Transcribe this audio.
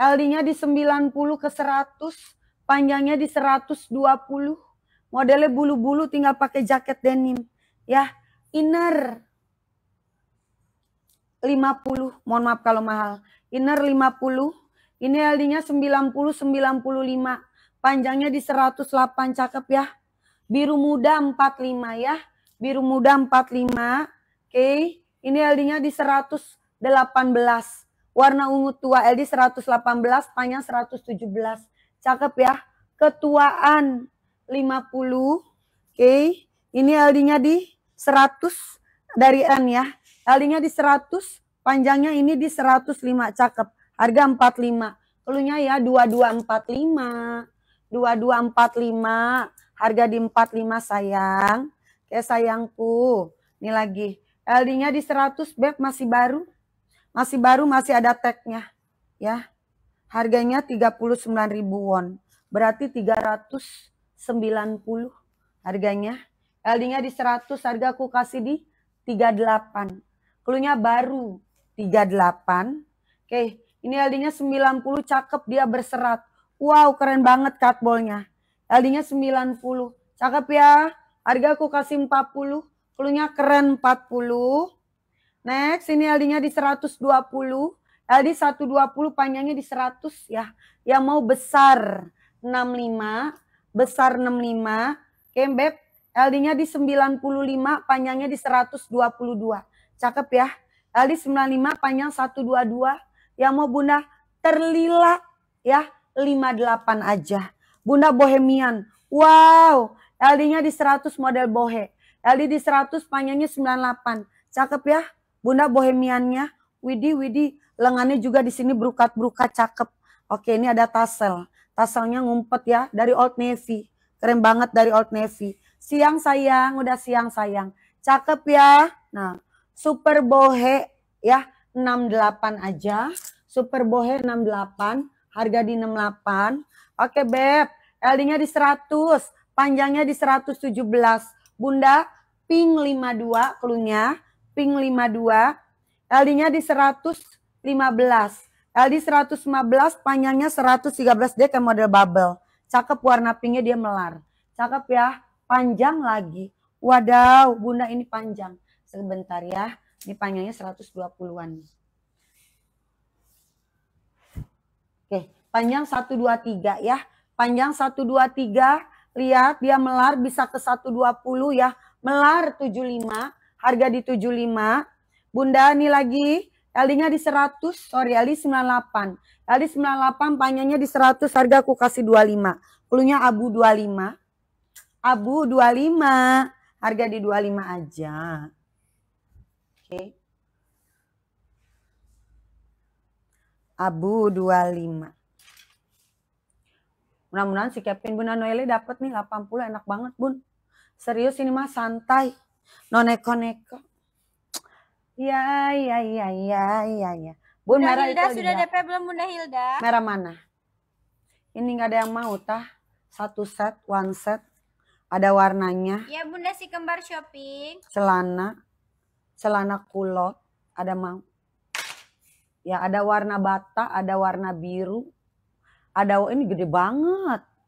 LD-nya di 90 ke 100, panjangnya di 120. Modelnya bulu-bulu tinggal pakai jaket denim. Ya, inner 50, mohon maaf kalau mahal. Inner 50, ini LD-nya 90 95, panjangnya di 108 cakep ya. Biru muda 45 ya. Biru muda 45. Oke, ini LD-nya di 118. Warna ungu tua LD 118, panjang 117. Cakep ya. Ketuaan 50. Oke. Okay. Ini LD-nya di 100 dari N ya. LD-nya di 100, panjangnya ini di 105. Cakep. Harga 45. Keluarnya ya 2245. 2245. Harga di 45 sayang. Oke sayangku. Ini lagi. LD-nya di 100 beb masih baru. Masih baru, masih ada tag-nya. Ya. Harganya 39.000 won. Berarti 390 harganya. LD-nya di 100, harga aku kasih di 38. Klunya baru 38. Oke, ini LD-nya 90 cakep dia berserat. Wow, keren banget cutballnya. LD-nya 90. Cakep ya. Harga aku kasih 40. Klunya keren 40. Next, ini LD-nya di 120. LD 120 panjangnya di 100 ya. Yang mau besar 65, besar 65. Oke, okay, Beb. LD-nya di 95, panjangnya di 122. Cakep ya. LD 95, panjang 122. Yang mau Bunda terlila ya, 58 aja. Bunda Bohemian. Wow, LD-nya di 100 model bohe. LD di 100, panjangnya 98. Cakep ya. Bunda bohemiannya, Widi, Widi, lengannya juga di sini berukat-berukat cakep. Oke, ini ada tassel. Tasselnya ngumpet ya, dari Old Navy. Keren banget dari Old Navy. Siang sayang, udah siang sayang. Cakep ya. Nah, super bohe ya, 68 aja. Super bohe 68, harga di 68. Oke, Beb. LD-nya di 100, panjangnya di 117. Bunda, pink 52 klunya ping 52, LD-nya di 115. LD 115 panjangnya 113 dia kayak model bubble. Cakep warna pinknya dia melar. Cakep ya, panjang lagi. Wadaw, bunda ini panjang. Sebentar ya, ini panjangnya 120-an. Oke, panjang 123 ya. Panjang 123, lihat dia melar bisa ke 120 ya. Melar 75, harga di 75. Bunda ini lagi talinya di 100, sorry Ali 98. LD 98 panjangnya di 100, harga aku kasih 25. Pelunya abu 25. Abu 25. Harga di 25 aja. Oke. Okay. Abu 25. Mudah-mudahan si Kevin Bunda Noelle dapat nih 80 enak banget, Bun. Serius ini mah santai noneko neko-neko. Ya, ya, ya, ya, ya, ya. Bun Bunda merah Hilda itu sudah DP belum Bunda Hilda? Merah mana? Ini nggak ada yang mau tah? Satu set, one set, ada warnanya. Ya Bunda si kembar shopping. Celana, celana kulot, ada mau. Ya ada warna bata, ada warna biru, ada ini gede banget.